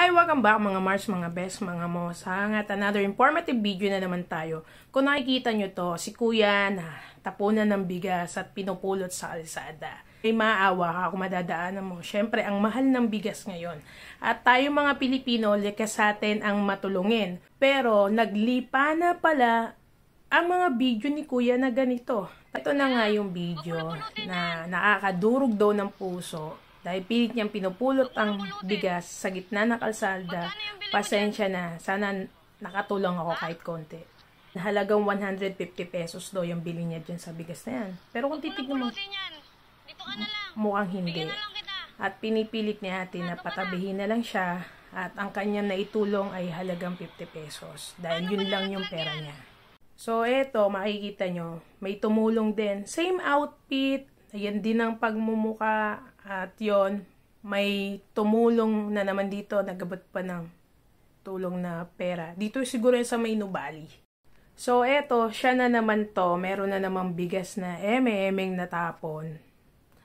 Hi! Welcome back mga Mars, mga best, mga mosa. At another informative video na naman tayo. Kung nakikita nyo to, si kuya na tapunan ng bigas at pinupulot sa alisada. May maawa ka kung madadaanan mo. Siyempre, ang mahal ng bigas ngayon. At tayo mga Pilipino, likas sa atin ang matulungin. Pero naglipa na pala ang mga video ni kuya na ganito. Ito na nga yung video na ah. nakakadurog daw ng puso dahil pilit niyang pinupulot ang bigas sa gitna ng kalsada, pasensya na, sana nakatulong ako kahit konti. Halagang 150 pesos daw yung bili niya dyan sa bigas na yan. Pero kung titignan mo, mukhang hindi. At pinipilit ni ate na ano patabihin na lang siya at ang kanya na itulong ay halagang 50 pesos dahil yun lang yung pera niya. So eto, makikita nyo, may tumulong din. Same outfit, ayan din ang pagmumuka, at yon may tumulong na naman dito, nagabot pa ng tulong na pera. Dito siguro yun sa Maynubali. So, eto, siya na naman to. Meron na namang bigas na eme-emeng natapon.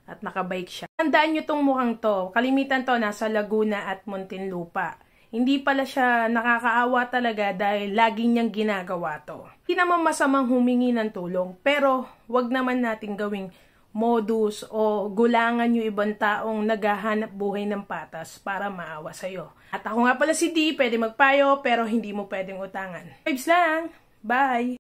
At nakabike siya. Tandaan nyo tong mukhang to. Kalimitan to, nasa Laguna at Muntinlupa. Hindi pala siya nakakaawa talaga dahil lagi niyang ginagawa to. Hindi naman masamang humingi ng tulong, pero wag naman natin gawing modus o gulangan yung ibang taong naghahanap buhay ng patas para maawa sa'yo. At ako nga pala si D, pwede magpayo pero hindi mo pwedeng utangan. Vibes lang! Bye!